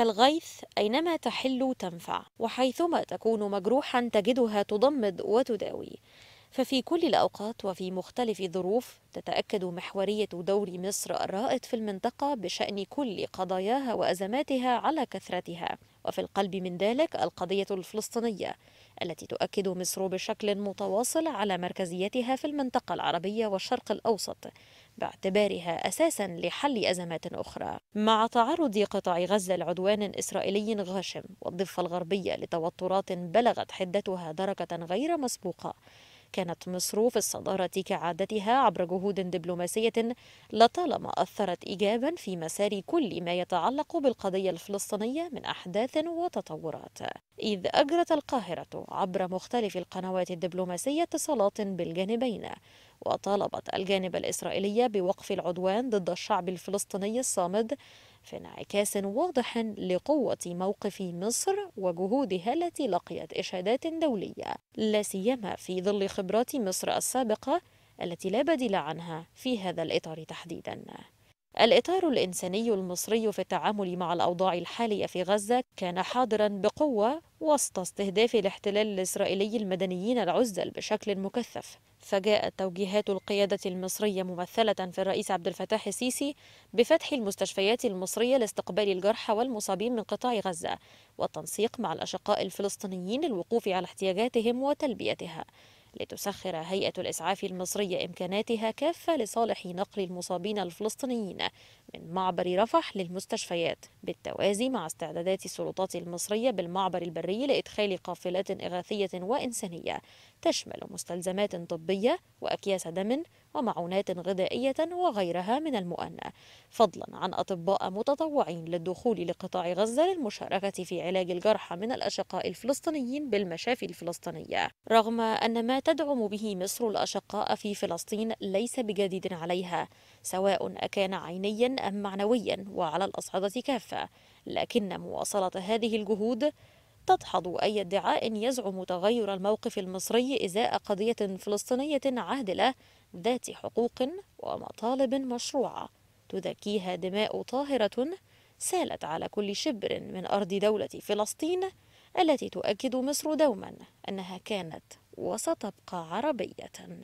كالغيث أينما تحل تنفع وحيثما تكون مجروحا تجدها تضمد وتداوي ففي كل الأوقات وفي مختلف الظروف تتأكد محورية دور مصر الرائد في المنطقة بشأن كل قضاياها وأزماتها على كثرتها وفي القلب من ذلك القضية الفلسطينية التي تؤكد مصر بشكل متواصل على مركزيتها في المنطقة العربية والشرق الأوسط باعتبارها أساسا لحل أزمات أخرى مع تعرض قطاع غزة لعدوان إسرائيلي غاشم والضفة الغربية لتوترات بلغت حدتها درجة غير مسبوقة كانت مصر في الصدارة كعادتها عبر جهود دبلوماسية لطالما أثرت إيجابا في مسار كل ما يتعلق بالقضية الفلسطينية من أحداث وتطورات إذ أجرت القاهرة عبر مختلف القنوات الدبلوماسية اتصالات بالجانبين وطالبت الجانب الإسرائيلي بوقف العدوان ضد الشعب الفلسطيني الصامد في انعكاس واضح لقوة موقف مصر وجهودها التي لقيت إشادات دولية لا سيما في ظل خبرات مصر السابقة التي لا بديل عنها في هذا الإطار تحديداً الإطار الإنساني المصري في التعامل مع الأوضاع الحالية في غزة كان حاضرا بقوة وسط استهداف الاحتلال الإسرائيلي المدنيين العزل بشكل مكثف فجاءت توجيهات القيادة المصرية ممثلة في الرئيس عبد الفتاح السيسي بفتح المستشفيات المصرية لاستقبال الجرحى والمصابين من قطاع غزة والتنسيق مع الأشقاء الفلسطينيين للوقوف على احتياجاتهم وتلبيتها لتسخر هيئة الإسعاف المصرية إمكاناتها كافة لصالح نقل المصابين الفلسطينيين من معبر رفح للمستشفيات بالتوازي مع استعدادات السلطات المصرية بالمعبر البري لإدخال قافلات إغاثية وإنسانية تشمل مستلزمات طبية وأكياس دم ومعونات غذائية وغيرها من المؤنة فضلا عن أطباء متطوعين للدخول لقطاع غزة للمشاركة في علاج الجرحى من الأشقاء الفلسطينيين بالمشافي الفلسطينية رغم أن ما تدعم به مصر الأشقاء في فلسطين ليس بجديد عليها سواء أكان عينيا أم معنويا وعلى الأصعدة كافة لكن مواصلة هذه الجهود تدحض أي ادعاء يزعم تغير الموقف المصري إزاء قضية فلسطينية عادلة ذات حقوق ومطالب مشروعة تذكيها دماء طاهرة سالت على كل شبر من أرض دولة فلسطين التي تؤكد مصر دوما أنها كانت وستبقى عربية